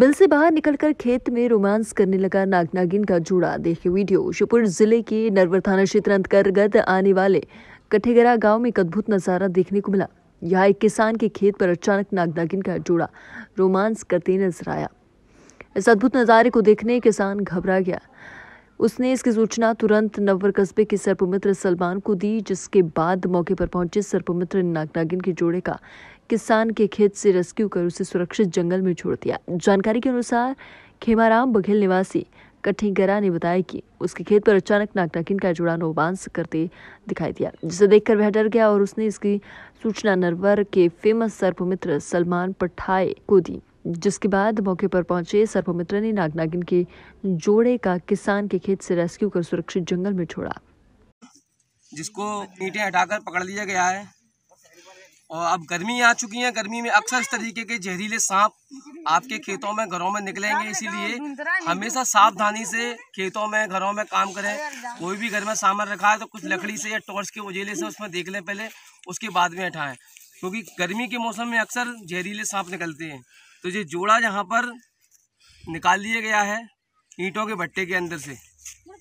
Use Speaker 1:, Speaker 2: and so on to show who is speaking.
Speaker 1: bill से बाहर निकलकर खेत में रोमांस करने लगा नाग नागिन का जोड़ा देखे वीडियो शिवपुर जिले के नरवर थाना क्षेत्र अंतर्गत आने वाले कठेगरा गांव में एक अद्भुत नजारा देखने को मिला यहाँ एक किसान के खेत पर अचानक नाग नागिन का जोड़ा रोमांस करते नजर आया इस अद्भुत नज़ारे को देखने किसान घबरा गया उसने इसकी सूचना तुरंत नवर कस्बे के सर्पमित्र सलमान को दी जिसके बाद मौके पर पहुंचे सर्पमित्र ने नागनागिन के जोड़े का किसान के खेत से रेस्क्यू कर उसे सुरक्षित जंगल में छोड़ दिया जानकारी के अनुसार खेमाराम बघेल निवासी कठिंगरा ने बताया कि उसके खेत पर अचानक नागनागिन का जोड़ा नोबांस करते दिखाई दिया जिसे देखकर वह डर गया और उसने इसकी सूचना नरवर के फेमस सर्पमित्र सलमान पठाए को दी जिसके बाद मौके पर पहुंचे सर्पमित्र ने नागनागिन के जोड़े का किसान के खेत से रेस्क्यू कर सुरक्षित जंगल में छोड़ा
Speaker 2: जिसको ईटे हटाकर पकड़ लिया गया है और अब गर्मी आ चुकी है गर्मी में अक्सर इस तरीके के जहरीले सांप आपके खेतों में घरों में निकलेंगे इसीलिए हमेशा सावधानी से खेतों में घरों में काम करें कोई भी घर में सामान रखा है तो कुछ लकड़ी से या टॉर्च के उजेले से उसमें देख लें पहले उसके बाद में हटाएं क्योंकि गर्मी के मौसम में अक्सर जहरीले सांप निकलते हैं तो ये जोड़ा यहाँ पर निकाल लिया गया है ईंटों के भट्टे के अंदर से